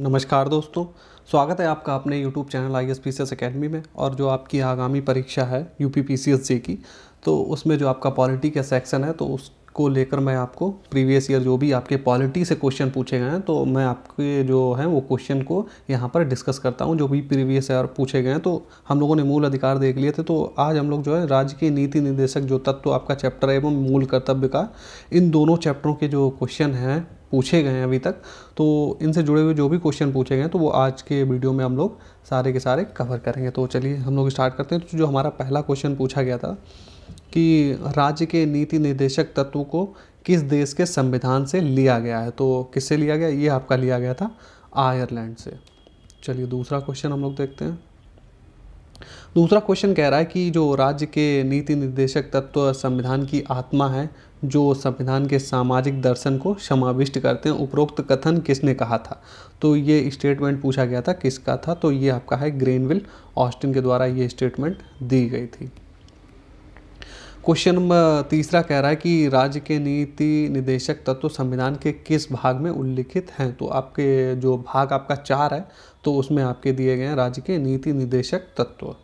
नमस्कार दोस्तों स्वागत है आपका अपने YouTube channel I S P C S academy में और जो आपकी आगामी परीक्षा है U P P C S जी की तो उसमें जो आपका पॉलिटी का सेक्शन है तो उसको लेकर मैं आपको प्रीवियस ईयर जो भी आपके पॉलिटी से क्वेश्चन पूछे गए हैं तो मैं आपके जो है वो क्वेश्चन को यहाँ पर डिस्कस करता हूँ जो भी प्रीवियस ईयर पूछे गए हैं तो हम लोगों ने मूल अधिकार देख लिए थे तो आज हम लोग जो है राज्य के नीति निर्देशक जो तत्व तो आपका चैप्टर है एवं मूल कर्तव्य का इन दोनों चैप्टरों के जो क्वेश्चन हैं पूछे गए हैं अभी तक तो इनसे जुड़े हुए जो भी क्वेश्चन पूछे गए हैं तो वो आज के वीडियो में हम लोग सारे के सारे कवर करेंगे तो चलिए हम लोग स्टार्ट करते हैं तो जो हमारा पहला क्वेश्चन पूछा गया था कि राज्य के नीति निर्देशक तत्व को किस देश के संविधान से लिया गया है तो किससे लिया गया ये आपका लिया गया था आयरलैंड से चलिए दूसरा क्वेश्चन हम लोग देखते हैं दूसरा क्वेश्चन कह रहा है कि जो राज्य के नीति निर्देशक तत्व संविधान की आत्मा है जो संविधान के सामाजिक दर्शन को समाविष्ट करते हैं उपरोक्त कथन किसने कहा था तो ये स्टेटमेंट पूछा गया था किसका था तो ये आपका है ग्रेनविल ऑस्टिन के द्वारा ये स्टेटमेंट दी गई थी क्वेश्चन नंबर तीसरा कह रहा है कि राज्य के नीति निदेशक तत्व संविधान के किस भाग में उल्लिखित हैं तो आपके जो भाग आपका चार है तो उसमें आपके दिए गए हैं राज्य के नीति निदेशक तत्व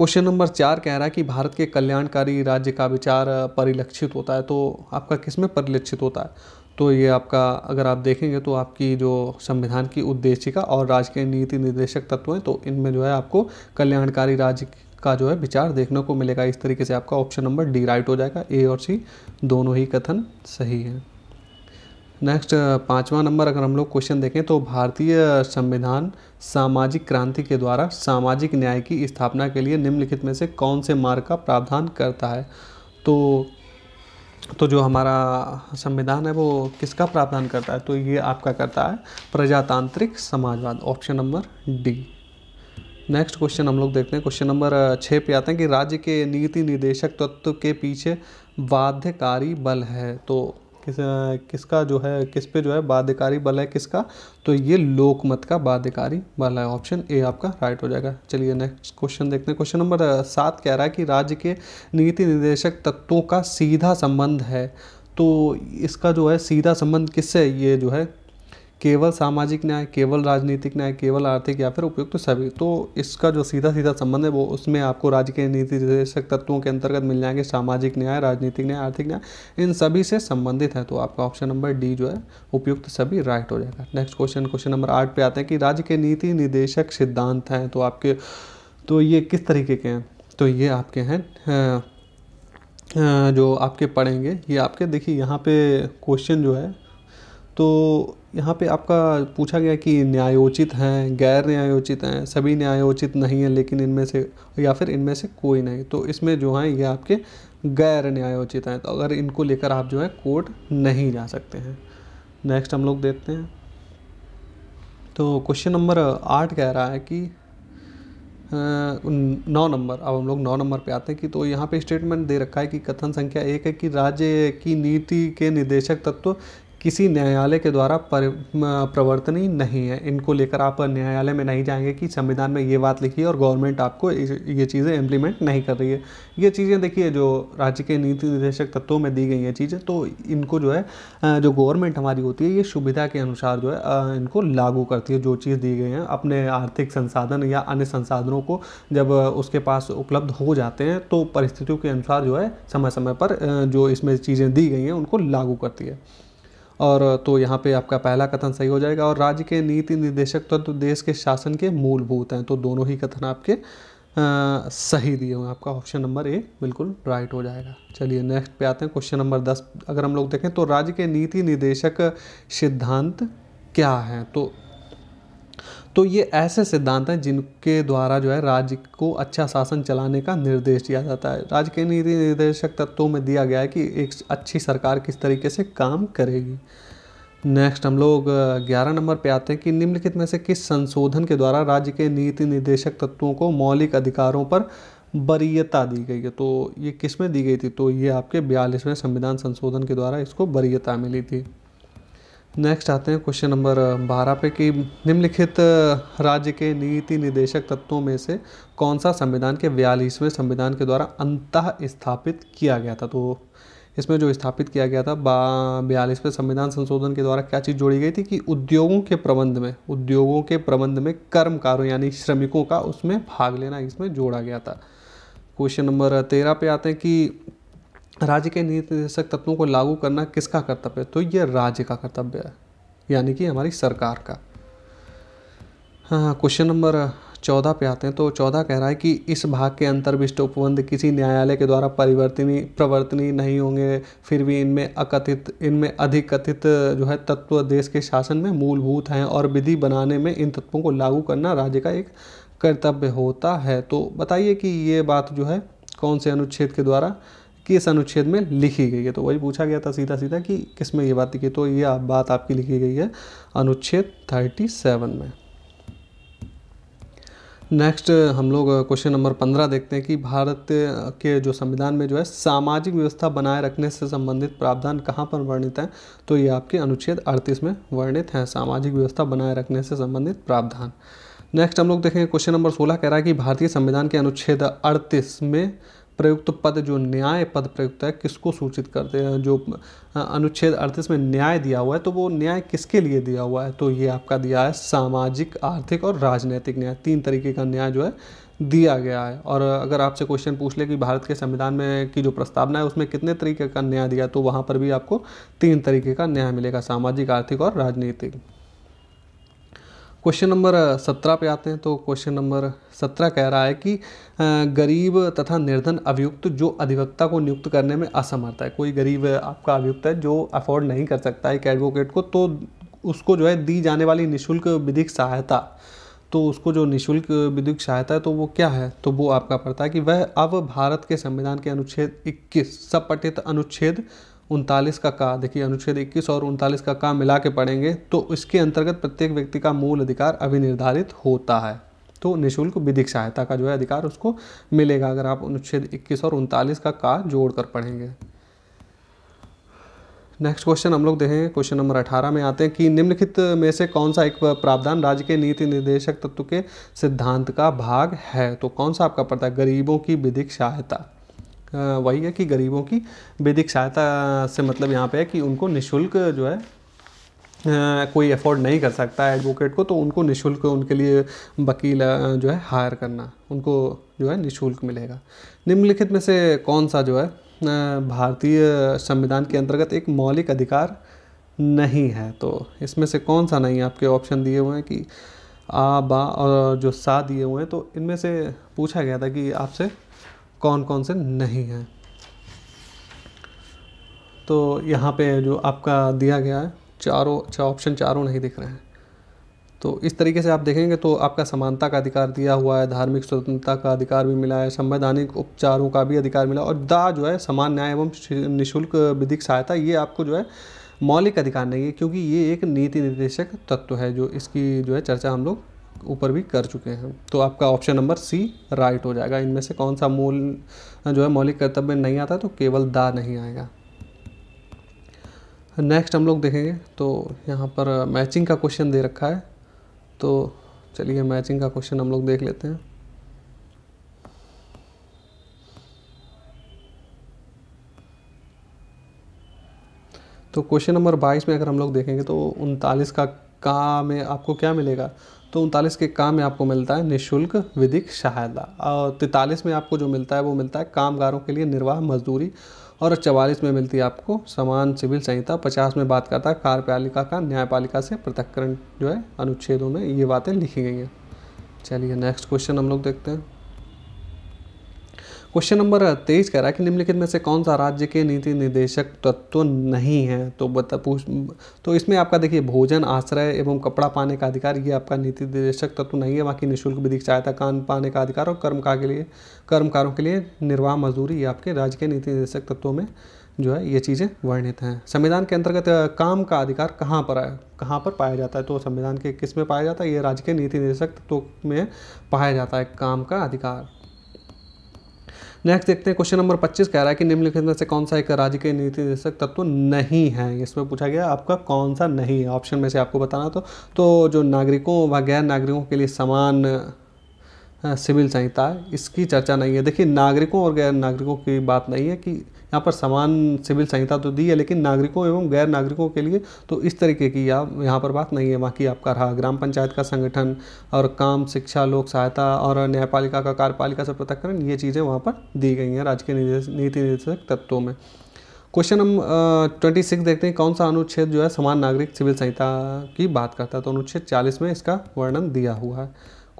क्वेश्चन नंबर चार कह रहा है कि भारत के कल्याणकारी राज्य का विचार परिलक्षित होता है तो आपका किस में परिलक्षित होता है तो ये आपका अगर आप देखेंगे तो आपकी जो संविधान की उद्देशिका और राज्य के नीति निर्देशक तत्व हैं तो इनमें जो है आपको कल्याणकारी राज्य का जो है विचार देखने को मिलेगा इस तरीके से आपका ऑप्शन नंबर डी राइट हो जाएगा ए और सी दोनों ही कथन सही है नेक्स्ट पाँचवा नंबर अगर हम लोग क्वेश्चन देखें तो भारतीय संविधान सामाजिक क्रांति के द्वारा सामाजिक न्याय की स्थापना के लिए निम्नलिखित में से कौन से मार्ग का प्रावधान करता है तो तो जो हमारा संविधान है वो किसका प्रावधान करता है तो ये आपका करता है प्रजातांत्रिक समाजवाद option number D next question हम लोग देखते हैं क्वेश्चन नंबर छः पे आते हैं कि राज्य के नीति निदेशक तत्व के पीछे बाध्यकारी बल है तो किस किसका जो है किस पे जो है बाध्यकारी बल है किसका तो ये लोकमत का बाध्यकारी बल है ऑप्शन ए आपका राइट हो जाएगा चलिए नेक्स्ट क्वेश्चन देखते हैं क्वेश्चन नंबर सात कह रहा है कि राज्य के नीति निर्देशक तत्वों का सीधा संबंध है तो इसका जो है सीधा संबंध किससे ये जो है केवल सामाजिक न्याय केवल राजनीतिक न्याय केवल आर्थिक या फिर उपयुक्त तो सभी तो इसका जो सीधा सीधा संबंध है वो उसमें आपको राज्य के नीति निर्देशक तत्वों के अंतर्गत मिल जाएंगे सामाजिक न्याय राजनीतिक न्याय आर्थिक न्याय इन सभी से संबंधित है तो आपका ऑप्शन नंबर डी जो है उपयुक्त तो सभी राइट हो जाएगा नेक्स्ट क्वेश्चन क्वेश्चन नंबर आठ पे आते हैं कि राज्य के नीति निदेशक सिद्धांत हैं तो आपके तो ये किस तरीके के हैं तो ये आपके हैं जो आपके पढ़ेंगे ये आपके देखिए यहाँ पे क्वेश्चन जो है तो यहाँ पे आपका पूछा गया कि न्यायोचित हैं गैर न्यायोचित हैं सभी न्यायोचित नहीं हैं लेकिन इनमें से या फिर इनमें से कोई नहीं तो इसमें जो हैं ये आपके गैर न्यायोचित हैं तो अगर इनको लेकर आप जो है कोर्ट नहीं जा सकते हैं नेक्स्ट हम लोग देखते हैं तो क्वेश्चन नंबर आठ कह रहा है कि नौ नंबर अब हम लोग नौ नंबर पे आते हैं कि तो यहाँ पे स्टेटमेंट दे रखा है कि कथन संख्या एक है कि राज्य की नीति के निदेशक तत्व किसी न्यायालय के द्वारा प्रवर्तनी नहीं है इनको लेकर आप न्यायालय में नहीं जाएंगे कि संविधान में ये बात लिखी है और गवर्नमेंट आपको ये चीज़ें इम्प्लीमेंट नहीं कर रही है ये चीज़ें देखिए जो राज्य के नीति निर्देशक तत्वों में दी गई हैं चीज़ें तो इनको जो है जो गवर्नमेंट हमारी होती है ये सुविधा के अनुसार जो है इनको लागू करती है जो चीज़ दी गई हैं अपने आर्थिक संसाधन या अन्य संसाधनों को जब उसके पास उपलब्ध हो जाते हैं तो परिस्थितियों के अनुसार जो है समय समय पर जो इसमें चीज़ें दी गई हैं उनको लागू करती है और तो यहाँ पे आपका पहला कथन सही हो जाएगा और राज्य के नीति निर्देशक तत्व तो, तो देश के शासन के मूलभूत हैं तो दोनों ही कथन आपके आ, सही दिए हुए आपका ऑप्शन नंबर ए बिल्कुल राइट हो जाएगा चलिए नेक्स्ट पे आते हैं क्वेश्चन नंबर दस अगर हम लोग देखें तो राज्य के नीति निदेशक सिद्धांत क्या हैं तो तो ये ऐसे सिद्धांत हैं जिनके द्वारा जो है राज्य को अच्छा शासन चलाने का निर्देश दिया जाता है राज्य के नीति निर्देशक तत्वों में दिया गया है कि एक अच्छी सरकार किस तरीके से काम करेगी नेक्स्ट हम लोग ग्यारह नंबर पे आते हैं कि निम्नलिखित में से किस संशोधन के द्वारा राज्य के नीति निर्देशक तत्वों को मौलिक अधिकारों पर वरीयता दी गई है तो ये किस में दी गई थी तो ये आपके बयालीसवें संविधान संशोधन के द्वारा इसको वरीयता मिली थी नेक्स्ट आते हैं क्वेश्चन नंबर बारह पे कि निम्नलिखित राज्य के नीति निदेशक तत्वों में से कौन सा संविधान के बयालीसवें संविधान के द्वारा अंतः स्थापित किया गया था तो इसमें जो स्थापित किया गया था बयालीसवें संविधान संशोधन के द्वारा क्या चीज़ जोड़ी गई थी कि उद्योगों के प्रबंध में उद्योगों के प्रबंध में कर्मकारों यानी श्रमिकों का उसमें भाग लेना इसमें जोड़ा गया था क्वेश्चन नंबर तेरह पे आते हैं कि राज्य के निर्देशक तत्वों को लागू करना किसका कर्तव्य है तो यह राज्य का कर्तव्य है यानी कि हमारी सरकार का हाँ, हाँ क्वेश्चन नंबर चौदह पे आते हैं तो चौदह कह रहा है कि इस भाग के अंतर्विष्ट उपबंध किसी न्यायालय के द्वारा परिवर्तनी प्रवर्तनी नहीं होंगे फिर भी इनमें अकथित इनमें अधिक कथित जो है तत्व देश के शासन में मूलभूत हैं और विधि बनाने में इन तत्वों को लागू करना राज्य का एक कर्तव्य होता है तो बताइए कि ये बात जो है कौन से अनुच्छेद के द्वारा कि इस अनुच्छेद में लिखी गई है तो वही पूछा गया था सीधा सीधा कि किस में ये बात लिखी तो ये बात आपकी लिखी गई है अनुच्छेद थर्टी सेवन में नेक्स्ट हम लोग क्वेश्चन नंबर पंद्रह देखते हैं कि भारत के जो संविधान में जो है सामाजिक व्यवस्था बनाए रखने से संबंधित प्रावधान कहाँ पर वर्णित हैं तो ये आपके अनुच्छेद अड़तीस में वर्णित हैं सामाजिक व्यवस्था बनाए रखने से संबंधित प्रावधान नेक्स्ट हम लोग देखेंगे क्वेश्चन नंबर सोलह कह रहा है कि भारतीय संविधान के अनुच्छेद अड़तीस में प्रयुक्त पद जो न्याय पद प्रयुक्त है किसको सूचित करते हैं जो अनुच्छेद अड़तीस में न्याय दिया हुआ है तो वो न्याय किसके लिए दिया हुआ है तो ये आपका दिया है सामाजिक आर्थिक और राजनीतिक न्याय तीन तरीके का न्याय जो है दिया गया है और अगर आपसे क्वेश्चन पूछ ले कि भारत के संविधान में की जो प्रस्तावना है उसमें कितने तरीके का न्याय दिया तो वहाँ पर भी आपको तीन तरीके का न्याय मिलेगा सामाजिक आर्थिक और राजनीतिक क्वेश्चन नंबर सत्रह पे आते हैं तो क्वेश्चन नंबर सत्रह कह रहा है कि गरीब तथा निर्धन अभियुक्त जो अधिवक्ता को नियुक्त करने में असमर्थ है कोई गरीब आपका अभियुक्त है जो अफोर्ड नहीं कर सकता एक एडवोकेट को तो उसको जो है दी जाने वाली निःशुल्क विधिक सहायता तो उसको जो निःशुल्क विधिक सहायता है तो वो क्या है तो वो आपका पड़ता है कि वह अब भारत के संविधान के अनुच्छेद इक्कीस सपठित अनुच्छेद उनतालीस का का देखिए अनुच्छेद 21 और उनतालीस का का मिला के पढ़ेंगे तो इसके अंतर्गत प्रत्येक व्यक्ति का मूल अधिकार अभी निर्धारित होता है तो निशुल्क विधिक सहायता का जो है अधिकार उसको मिलेगा अगर आप अनुच्छेद 21 और उनतालीस का का जोड़ कर पढ़ेंगे नेक्स्ट क्वेश्चन हम लोग देखेंगे क्वेश्चन नंबर अठारह में आते हैं कि निम्नलिखित में से कौन सा एक प्रावधान राज्य के नीति निर्देशक तत्व के सिद्धांत का भाग है तो कौन सा आपका पड़ता है गरीबों की विधिक सहायता वही है कि गरीबों की वैदिक सहायता से मतलब यहाँ पे है कि उनको निशुल्क जो है कोई अफोर्ड नहीं कर सकता है एडवोकेट को तो उनको निशुल्क उनके लिए वकील जो है हायर करना उनको जो है निशुल्क मिलेगा निम्नलिखित में से कौन सा जो है भारतीय संविधान के अंतर्गत एक मौलिक अधिकार नहीं है तो इसमें से कौन सा नहीं आपके ऑप्शन दिए हुए हैं कि आ बा और जो सा दिए हुए हैं तो इनमें से पूछा गया था कि आपसे कौन कौन से नहीं हैं तो यहाँ पे जो आपका दिया गया है चारों अच्छा ऑप्शन चारों नहीं दिख रहे हैं तो इस तरीके से आप देखेंगे तो आपका समानता का अधिकार दिया हुआ है धार्मिक स्वतंत्रता का अधिकार भी मिला है संवैधानिक उपचारों का भी अधिकार मिला और दा जो है समान न्याय एवं निःशुल्क विधिक सहायता ये आपको जो है मौलिक अधिकार नहीं है क्योंकि ये एक नीति निर्देशक तत्व है जो इसकी जो है चर्चा हम लोग ऊपर भी कर चुके हैं तो आपका ऑप्शन नंबर सी राइट हो जाएगा इनमें से कौन सा मूल जो है मौलिक कर्तव्य नहीं आता तो केवल दा नहीं आएगा नेक्स्ट हम लोग देखेंगे तो यहाँ पर मैचिंग का क्वेश्चन दे रखा है तो चलिए मैचिंग का क्वेश्चन हम लोग देख लेते हैं तो क्वेश्चन नंबर 22 में अगर हम लोग देखेंगे तो उनतालीस का का में आपको क्या मिलेगा तो उनतालीस के काम में आपको मिलता है निशुल्क विधिक सहायता और तैतालीस में आपको जो मिलता है वो मिलता है कामगारों के लिए निर्वाह मजदूरी और चवालीस में मिलती है आपको समान सिविल संहिता पचास में बात करता है कार्यपालिका का न्यायपालिका से पृथककरण जो है अनुच्छेदों में ये बातें लिखी गई हैं चलिए नेक्स्ट क्वेश्चन हम लोग देखते हैं क्वेश्चन नंबर uh, तेईस कह रहा है कि निम्नलिखित में से कौन सा राज्य के नीति निर्देशक तत्व नहीं है तो बता पूछ तो इसमें आपका देखिए भोजन आश्रय एवं कपड़ा पाने का अधिकार ये आपका नीति निर्देशक तत्व नहीं है बाकी निःशुल्क विधिक सहायता कान पाने का अधिकार और कर्मकार के लिए कर्मकारों के लिए निर्वाह मजदूरी ये आपके राज्य के नीति निर्देशक तत्वों में जो है ये चीज़ें वर्णित हैं संविधान के अंतर्गत काम का अधिकार कहाँ पर है कहाँ पर पाया जाता है तो संविधान के किस में पाया जाता है ये राज्य के नीति निर्देशक तत्व में पाया जाता है काम का अधिकार नेक्स्ट देखते हैं क्वेश्चन नंबर 25 कह रहा है कि निम्नलिखित में से कौन सा एक राज्य के नीति निदेशक तत्व नहीं है इसमें पूछा गया आपका कौन सा नहीं है ऑप्शन में से आपको बताना तो तो जो नागरिकों व गैर नागरिकों के लिए समान सिविल संहिता इसकी चर्चा नहीं है देखिए नागरिकों और गैर नागरिकों की बात नहीं है कि यहाँ पर समान सिविल संहिता तो दी है लेकिन नागरिकों एवं गैर नागरिकों के लिए तो इस तरीके की आप यहाँ पर बात नहीं है बाकी आपका रहा ग्राम पंचायत का संगठन और काम शिक्षा लोक सहायता और न्यायपालिका का कार्यपालिका से पृथककरण ये चीज़ें वहाँ पर दी गई हैं राजकीय नीति निर्देशक तत्वों में क्वेश्चन हम ट्वेंटी सिक्स देखते हैं कौन सा अनुच्छेद जो है समान नागरिक सिविल संहिता की बात करता है तो अनुच्छेद चालीस में इसका वर्णन दिया हुआ है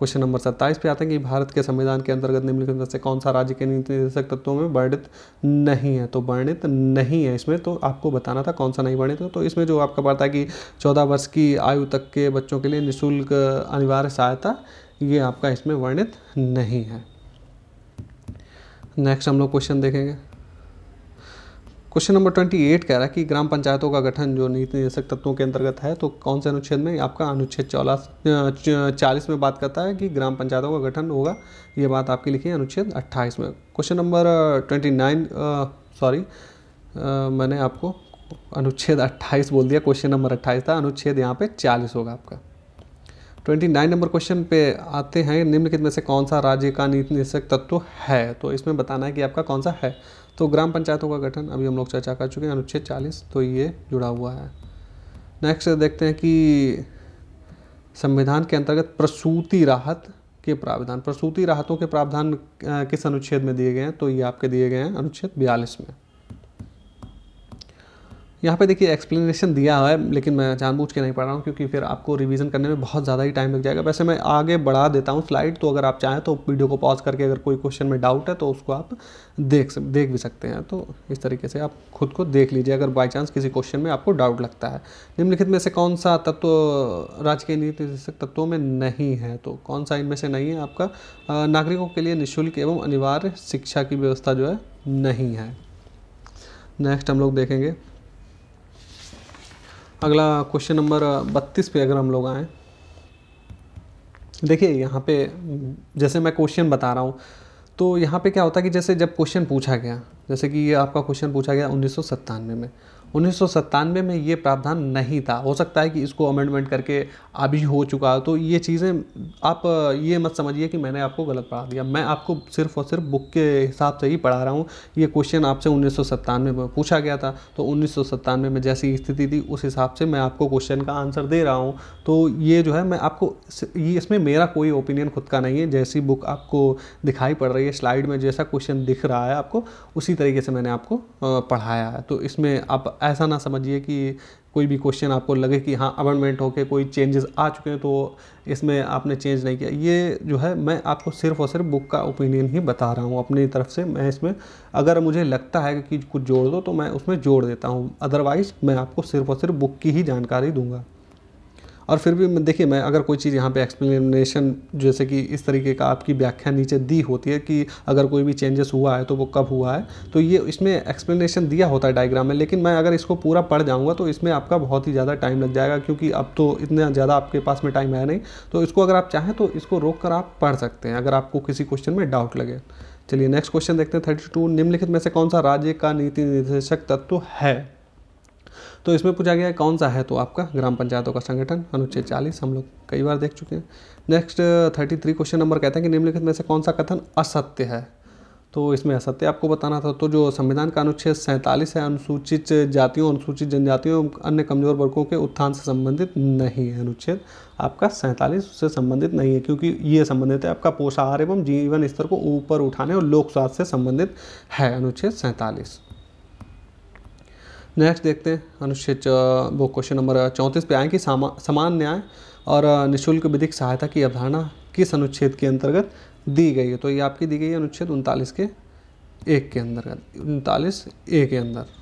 क्वेश्चन नंबर सत्ताईस पे आते हैं कि भारत के संविधान के अंतर्गत निम्नलिखित में से कौन सा राज्य के नीति निर्देशक तत्वों में वर्णित नहीं है तो वर्णित नहीं है इसमें तो आपको बताना था कौन सा नहीं वर्णित है तो इसमें जो आपका पता है कि चौदह वर्ष की आयु तक के बच्चों के लिए निःशुल्क अनिवार्य सहायता ये आपका इसमें वर्णित नहीं है नेक्स्ट हम लोग क्वेश्चन देखेंगे क्वेश्चन नंबर ट्वेंटी एट कह रहा है कि ग्राम पंचायतों का गठन जो नीति निदेशक तत्वों के अंतर्गत है तो कौन से अनुच्छेद में आपका अनुच्छेद चौलास चालीस में बात करता है कि ग्राम पंचायतों का गठन होगा ये बात आपकी लिखी है अनुच्छेद अट्ठाईस में question number twenty nine sorry मैंने आपको अनुच्छेद अट्ठाईस बोल दिया क्वेश्चन नंबर अट्ठाईस था अनुच्छेद यहाँ पे चालीस होगा आपका ट्वेंटी नाइन नंबर क्वेश्चन पे आते हैं निम्नलिखित में से कौन सा राज्य का नीति तत्व है तो इसमें बताना है कि आपका कौन सा है तो ग्राम पंचायतों का गठन अभी हम लोग चर्चा कर चुके हैं अनुच्छेद चालीस तो ये जुड़ा हुआ है नेक्स्ट देखते हैं कि संविधान के अंतर्गत प्रसूति राहत के प्रावधान प्रसूति राहतों के प्रावधान किस अनुच्छेद में दिए गए हैं तो ये आपके दिए गए हैं अनुच्छेद बयालीस में यहाँ पे देखिए एक्सप्लेनेशन दिया है लेकिन मैं जानबूझ के नहीं पढ़ रहा हूँ क्योंकि फिर आपको रिवीजन करने में बहुत ज़्यादा ही टाइम लग जाएगा वैसे मैं आगे बढ़ा देता हूँ स्लाइड तो अगर आप चाहें तो वीडियो को पॉज करके अगर कोई क्वेश्चन में डाउट है तो उसको आप देख देख भी सकते हैं तो इस तरीके से आप खुद को देख लीजिए अगर बाई चांस किसी क्वेश्चन में आपको डाउट लगता है निम्नलिखित में से कौन सा तत्व राजकीय नीति तत्वों में नहीं है तो कौन सा इनमें से नहीं है आपका नागरिकों के लिए निःशुल्क एवं अनिवार्य शिक्षा की व्यवस्था जो है नहीं है नेक्स्ट हम लोग देखेंगे अगला क्वेश्चन नंबर बत्तीस पे अगर हम लोग आए देखिए यहाँ पे जैसे मैं क्वेश्चन बता रहा हूँ तो यहाँ पे क्या होता है कि जैसे जब क्वेश्चन पूछा गया जैसे कि ये आपका क्वेश्चन पूछा गया उन्नीस में उन्नीस में ये प्रावधान नहीं था हो सकता है कि इसको अमेंडमेंट करके अभी हो चुका हो तो ये चीज़ें आप ये मत समझिए कि मैंने आपको गलत पढ़ा दिया मैं आपको सिर्फ और सिर्फ बुक के हिसाब से ही पढ़ा रहा हूँ ये क्वेश्चन आपसे उन्नीस में पूछा गया था तो उन्नीस में जैसी स्थिति थी उस हिसाब से मैं आपको क्वेश्चन का आंसर दे रहा हूँ तो ये जो है मैं आपको ये इसमें मेरा कोई ओपिनियन खुद का नहीं है जैसी बुक आपको दिखाई पड़ रही है स्लाइड में जैसा क्वेश्चन दिख रहा है आपको उसी तरीके से मैंने आपको पढ़ाया है तो इसमें आप ऐसा ना समझिए कि कोई भी क्वेश्चन आपको लगे कि हाँ अमेंडमेंट होके कोई चेंजेस आ चुके हैं तो इसमें आपने चेंज नहीं किया ये जो है मैं आपको सिर्फ और सिर्फ बुक का ओपिनियन ही बता रहा हूँ अपनी तरफ से मैं इसमें अगर मुझे लगता है कि कुछ जोड़ दो तो मैं उसमें जोड़ देता हूँ अदरवाइज़ मैं आपको सिर्फ और सिर्फ बुक की ही जानकारी दूंगा और फिर भी देखिए मैं अगर कोई चीज़ यहाँ पे एक्सप्लेनेशन जैसे कि इस तरीके का आपकी व्याख्या नीचे दी होती है कि अगर कोई भी चेंजेस हुआ है तो वो कब हुआ है तो ये इसमें एक्सप्लेनेशन दिया होता है डायग्राम में लेकिन मैं अगर इसको पूरा पढ़ जाऊँगा तो इसमें आपका बहुत ही ज़्यादा टाइम लग जाएगा क्योंकि अब तो इतना ज़्यादा आपके पास में टाइम है नहीं तो इसको अगर आप चाहें तो इसको रोक कर आप पढ़ सकते हैं अगर आपको किसी क्वेश्चन में डाउट लगे चलिए नेक्स्ट क्वेश्चन देखते हैं थर्टी टू निम्नलिखित में से कौन सा राज्य का नीति निर्देशक तत्व है तो इसमें पूछा गया है कौन सा है तो आपका ग्राम पंचायतों का संगठन अनुच्छेद चालीस हम लोग कई बार देख चुके हैं next thirty three question number कहते हैं कि निम्नलिखित में से कौन सा कथन असत्य है तो इसमें असत्य आपको बताना था तो जो संविधान का अनुच्छेद सैंतालीस है अनुसूचित जातियों अनुसूचित जनजातियों एवं अन्य कमजोर वर्गों के उत्थान से संबंधित नहीं है अनुच्छेद आपका सैंतालीस उससे संबंधित नहीं है क्योंकि ये संबंधित है आपका पोषाहार एवं जीवन स्तर को ऊपर उठाने और लोक स्वास्थ्य से संबंधित है अनुच्छेद सैंतालीस नेक्स्ट देखते हैं अनुच्छेद वो क्वेश्चन नंबर चौंतीस पे आए कि सामा समान न्याय और निःशुल्क विधिक सहायता की अवधारणा किस अनुच्छेद के अंतर्गत दी गई है तो ये आपकी दी गई है अनुच्छेद उनतालीस के एक के अंतर्गत उनतालीस ए के अंदर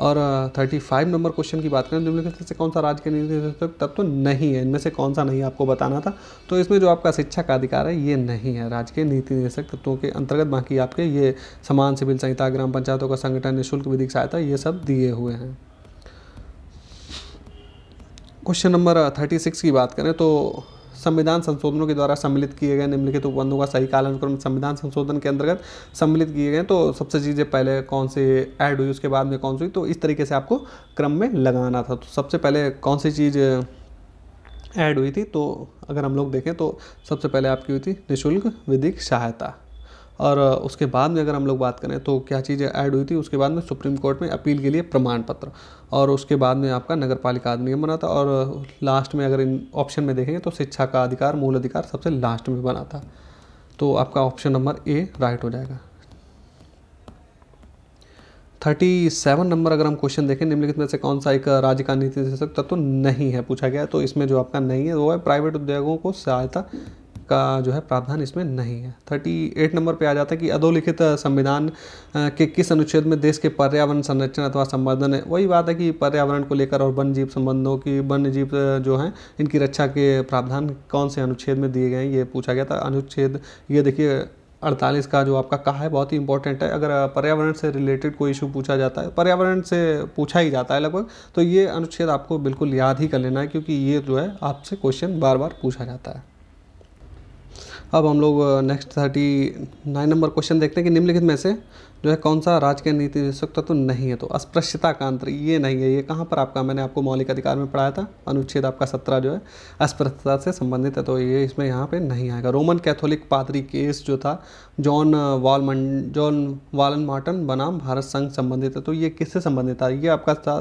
और थर्टी फाइव नंबर क्वेश्चन की बात करें निम्नलिखित से कौन सा राज्य के निर्देशक तब तो नहीं है इनमें से कौन सा नहीं आपको बताना था तो इसमें जो आपका शिक्षा का अधिकार है ये नहीं है राज्य के नीति निदेशक तत्वों के अंतर्गत बाकी आपके ये समान सिविल संहिता ग्राम पंचायतों का संगठन निःशुल्क विधिक सहायता ये सब दिए हुए हैं क्वेश्चन नंबर थर्टी सिक्स की बात करें तो संविधान संशोधनों के द्वारा सम्मिलित किए गए निम्नलिखित उपबंधों का सही कालानुक्रम संविधान संशोधन के अंतर्गत सम्मिलित किए गए तो सबसे चीज़ें पहले कौन से ऐड हुई उसके बाद में कौन सी तो इस तरीके से आपको क्रम में लगाना था तो सबसे पहले कौन सी चीज़ ऐड हुई थी तो अगर हम लोग देखें तो सबसे पहले आपकी हुई थी निःशुल्क विधिक सहायता और उसके बाद में अगर हम लोग बात करें तो क्या चीज़ें ऐड हुई थी उसके बाद में सुप्रीम कोर्ट में अपील के लिए प्रमाण पत्र और उसके बाद में आपका नगर पालिका अधिनियम बना था और लास्ट में अगर इन ऑप्शन में देखेंगे तो शिक्षा का अधिकार मूल अधिकार सबसे लास्ट में बना था तो आपका ऑप्शन नंबर ए राइट हो जाएगा थर्टी सेवन नंबर अगर हम क्वेश्चन देखें निम्नलिखित में से कौन सा एक राज्य का नीति निर्देशक तत्व तो नहीं है पूछा गया तो इसमें जो आपका नहीं है वो है प्राइवेट उद्योगों को सहायता का जो है प्रावधान इसमें नहीं है थर्टी एट नंबर पे आ जाता है कि अधोलिखित संविधान के किस अनुच्छेद में देश के पर्यावरण संरक्षण अथवा संवर्धन है वही बात है कि पर्यावरण को लेकर और वन्य जीव संबंधों की वन्य जीव जो हैं इनकी रक्षा के प्रावधान कौन से अनुच्छेद में दिए गए हैं ये पूछा गया था अनुच्छेद ये देखिए अड़तालीस का जो आपका कहा है बहुत ही इंपॉर्टेंट है अगर पर्यावरण से रिलेटेड कोई इशू पूछा जाता है पर्यावरण से पूछा ही जाता है लगभग तो ये अनुच्छेद आपको बिल्कुल याद ही कर लेना है क्योंकि ये जो है आपसे क्वेश्चन बार बार पूछा जाता है अब हम लोग next thirty nine number question देखते हैं कि निम्नलिखित में से जो है कौन सा राजकीय नीति विशेषज्ञ तत्व तो नहीं है तो अस्पृश्यता का अंतर ये नहीं है ये कहाँ पर आपका मैंने आपको मौलिक अधिकार में पढ़ाया था अनुच्छेद आपका सत्रह जो है अस्पृश्यता से संबंधित है तो ये इसमें यहाँ पर नहीं आएगा रोमन कैथोलिक पादरी केस जो था जॉन वालमन जॉन वालन मार्टन बनाम भारत संघ संबंधित है तो ये किससे संबंधित था ये आपका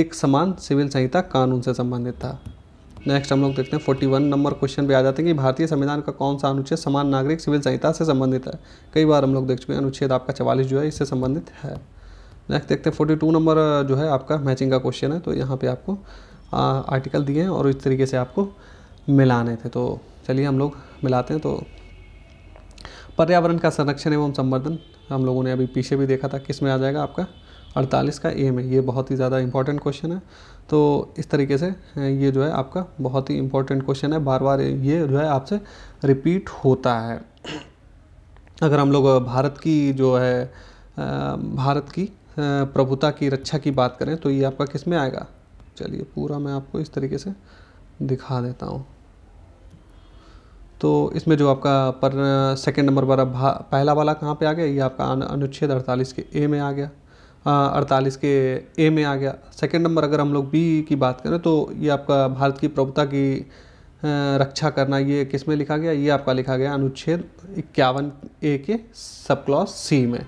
एक समान सिविल संहिता कानून से संबंधित था नेक्स्ट हम लोग देखते हैं फोर्टी वन नंबर क्वेश्चन भी आ जाते हैं कि भारतीय संविधान का कौन सा अनुच्छेद समान नागरिक सिविल संहिता से संबंधित है कई बार हम लोग देख चुके हैं अनुच्छेद आपका चवालीस जो है इससे संबंधित है नेक्स्ट देखते हैं फोर्टी टू नंबर जो है आपका मैचिंग का क्वेश्चन है तो यहाँ पर आपको आ, आर्टिकल दिए हैं और इस तरीके से आपको मिलाने थे तो चलिए हम लोग मिलाते हैं तो पर्यावरण का संरक्षण एवं संवर्धन हम लोगों ने अभी पीछे भी देखा था किस में आ जाएगा आपका अड़तालीस का एम है ये बहुत ही ज़्यादा इंपॉर्टेंट क्वेश्चन है तो इस तरीके से ये जो है आपका बहुत ही इंपॉर्टेंट क्वेश्चन है बार बार ये जो है आपसे रिपीट होता है अगर हम लोग भारत की जो है भारत की प्रभुता की रक्षा की बात करें तो ये आपका किस में आएगा चलिए पूरा मैं आपको इस तरीके से दिखा देता हूँ तो इसमें जो आपका पर सेकंड नंबर वाला पहला वाला कहाँ पे आ गया ये आपका अनुच्छेद अड़तालीस के ए में आ गया हाँ, अड़तालीस के ए में आ गया सेकंड नंबर अगर हम लोग बी की बात करें तो ये आपका भारत की प्रभुता की रक्षा करना ये किस में लिखा गया ये आपका लिखा गया अनुच्छेद इक्यावन ए के सब क्लॉस सी में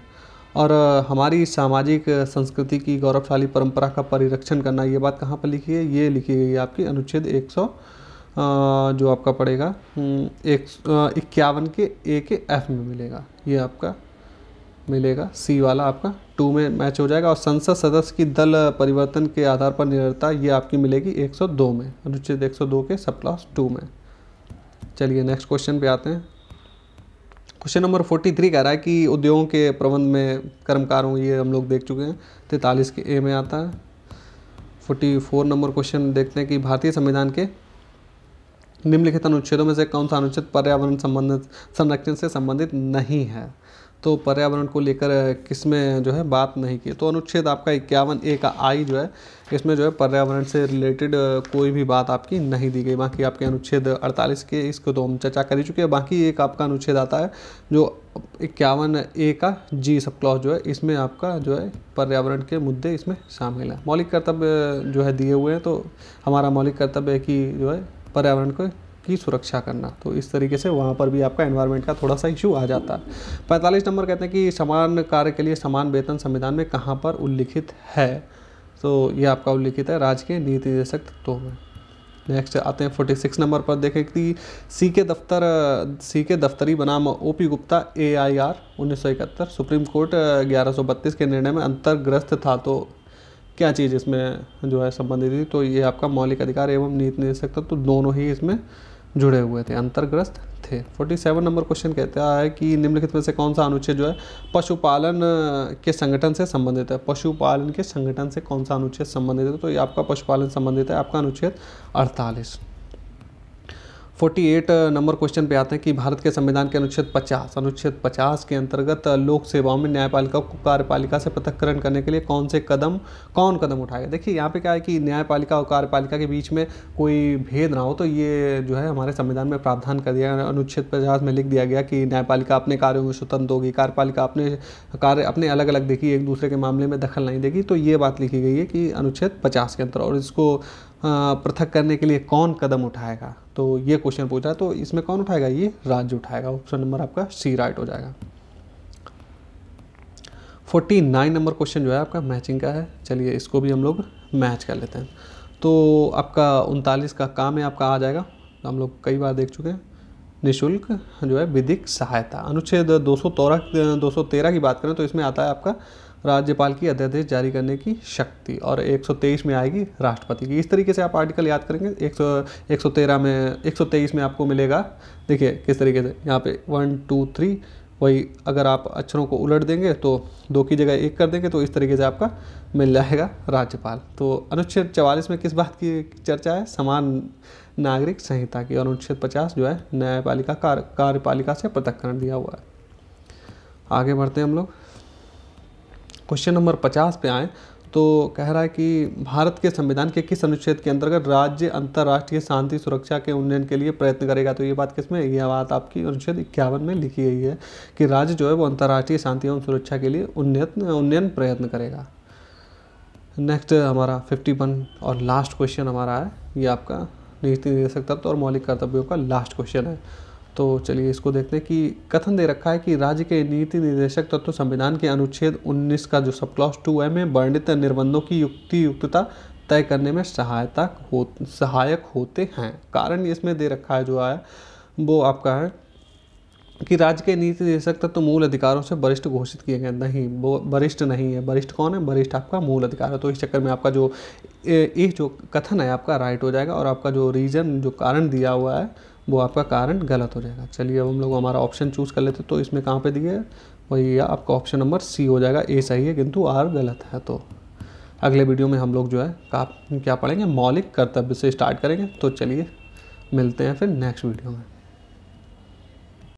और हमारी सामाजिक संस्कृति की गौरवशाली परंपरा का परिरक्षण करना ये बात कहाँ पर लिखी है ये लिखी गई है आपकी अनुच्छेद सौ जो आपका पड़ेगा हम्म, एक इक्यावन के ए के एफ में मिलेगा ये आपका मिलेगा सी वाला आपका टू में मैच हो जाएगा और संसद सदस्य की दल परिवर्तन के आधार पर निर्भरता ये आपकी मिलेगी 102 में अनुच्छेद 102 के सब क्लास टू में चलिए नेक्स्ट क्वेश्चन पे आते हैं क्वेश्चन नंबर 43 कह रहा है कि उद्योगों के प्रबंध में कर्मकारों ये हम लोग देख चुके हैं तैतालीस के ए में आता है फोर्टी नंबर क्वेश्चन देखते हैं कि भारतीय संविधान के निम्नलिखित अनुच्छेदों में से कौन सा अनुच्छेद पर्यावरण संबंधित संरक्षण से संबंधित नहीं है तो पर्यावरण को लेकर किसमें जो है बात नहीं की तो अनुच्छेद आपका इक्यावन ए का आई जो है इसमें जो है पर्यावरण से रिलेटेड कोई भी बात आपकी नहीं दी गई बाकी आपके अनुच्छेद 48 के इसको तो हम चर्चा कर ही चुके हैं बाकी एक आपका अनुच्छेद आता है जो इक्यावन ए का जी सब क्लॉज जो है इसमें आपका जो है पर्यावरण के मुद्दे इसमें शामिल हैं मौलिक कर्तव्य जो है दिए हुए हैं तो हमारा मौलिक कर्तव्य है कि जो है पर्यावरण को की सुरक्षा करना तो इस तरीके से वहाँ पर भी आपका एनवायरमेंट का थोड़ा सा इशू आ जाता है पैंतालीस नंबर कहते हैं कि समान कार्य के लिए समान वेतन संविधान में कहाँ पर उल्लिखित है तो ये आपका उल्लिखित है राज्य के नीति निर्देशक तत्वों में नेक्स्ट आते हैं फोर्टी सिक्स नंबर पर देखें कि सी के दफ्तर सी के दफ्तरी बनाम O P Gupta A I R उन्नीस सौ इकहत्तर सुप्रीम कोर्ट ग्यारह सौ बत्तीस के निर्णय में अंतर्ग्रस्त था तो क्या चीज़ इसमें जो है संबंधित थी तो ये आपका मौलिक अधिकार एवं नीति निर्देशक तत्व तो दोनों ही इसमें जुड़े हुए थे अंतर्ग्रस्त थे 47 नंबर क्वेश्चन कहता है कि निम्नलिखित में से कौन सा अनुच्छेद जो है पशुपालन के संगठन से संबंधित है पशुपालन के संगठन से कौन सा अनुच्छेद संबंधित है तो ये आपका पशुपालन संबंधित है आपका अनुच्छेद अड़तालीस फोर्टी एट नंबर क्वेश्चन पे आते हैं कि भारत के संविधान के अनुच्छेद 50 अनुच्छेद 50 के अंतर्गत लोक सेवाओं में न्यायपालिका को कार्यपालिका से पृथककरण करने के लिए कौन से कदम कौन कदम उठाएगा देखिए यहाँ पे क्या है कि न्यायपालिका और कार्यपालिका के बीच में कोई भेद ना हो तो ये जो है हमारे संविधान में प्रावधान कर दिया अनुच्छेद पचास में लिख दिया गया कि न्यायपालिका अपने कार्यों में स्वतंत्र होगी कार्यपालिका अपने कार्य अपने अलग अलग देखी एक दूसरे के मामले में दखल नहीं देगी तो ये बात लिखी गई है कि अनुच्छेद पचास के अंतर और इसको पृथक करने के लिए कौन कदम उठाएगा तो ये क्वेश्चन पूछ रहा है तो इसमें कौन उठाएगा ये राज्य उठाएगा ऑप्शन नंबर आपका सी राइट हो जाएगा फोर्टी नाइन नंबर क्वेश्चन जो है आपका मैचिंग का है चलिए इसको भी हम लोग मैच कर लेते हैं तो आपका उनतालीस का काम है आपका आ जाएगा तो हम लोग कई बार देख चुके हैं निशुल्क जो है विधिक सहायता अनुच्छेद दो सौ दो सौ तेरह की बात करें तो इसमें आता है आपका राज्यपाल की अध्यादेश जारी करने की शक्ति और 123 में आएगी राष्ट्रपति की इस तरीके से आप आर्टिकल याद करेंगे 100 113 में 123 में आपको मिलेगा देखिए किस तरीके से यहाँ पे वन टू थ्री वही अगर आप अक्षरों को उलट देंगे तो दो की जगह एक कर देंगे तो इस तरीके से आपका मिल जाएगा राज्यपाल तो अनुच्छेद चवालीस में किस बात की चर्चा है समान नागरिक संहिता की और अनुच्छेद पचास जो है न्यायपालिका कार्य कार्यपालिका से पृथककरण दिया हुआ है आगे बढ़ते हैं हम लोग क्वेश्चन नंबर पचास पे आएँ तो कह रहा है कि भारत के संविधान के किस अनुच्छेद के अंतर्गत राज्य अंतर्राष्ट्रीय शांति सुरक्षा के उन्नयन के लिए प्रयत्न करेगा तो ये बात किसमें यह बात आपकी अनुच्छेद इक्यावन में लिखी गई है कि राज्य जो है वो अंतर्राष्ट्रीय शांति एवं सुरक्षा के लिए उन्नयन उन्नयन प्रयत्न करेगा नेक्स्ट हमारा फिफ्टी वन और लास्ट क्वेश्चन हमारा है ये आपका नीति निर्देशक तत्व और मौलिक कर्तव्यों का लास्ट क्वेश्चन है तो चलिए इसको देखते हैं कि कथन दे रखा है कि राज्य के नीति निर्देशक तत्व तो संविधान के अनुच्छेद 19 का जो सब क्लॉज टू है वर्णित निर्बंधों की युक्ति युक्तता तय करने में सहायता हो सहायक होते हैं कारण इसमें दे रखा है जो आया वो आपका है कि राज्य के नीति निर्देशक तत्व तो मूल अधिकारों से वरिष्ठ घोषित किए गए नहीं वो वरिष्ठ नहीं है वरिष्ठ कौन है वरिष्ठ आपका मूल अधिकार है तो इस चक्कर में आपका जो ये जो कथन है आपका राइट हो जाएगा और आपका जो रीज़न जो कारण दिया हुआ है वो आपका कारण गलत हो जाएगा चलिए अब हम लोग हमारा ऑप्शन चूज़ कर लेते तो इसमें कहाँ पे दिए वही आपका ऑप्शन नंबर सी हो जाएगा ए सही है किंतु आर गलत है तो अगले वीडियो में हम लोग जो है क्या पढ़ेंगे मौलिक कर्तव्य से स्टार्ट करेंगे तो चलिए मिलते हैं फिर नेक्स्ट वीडियो में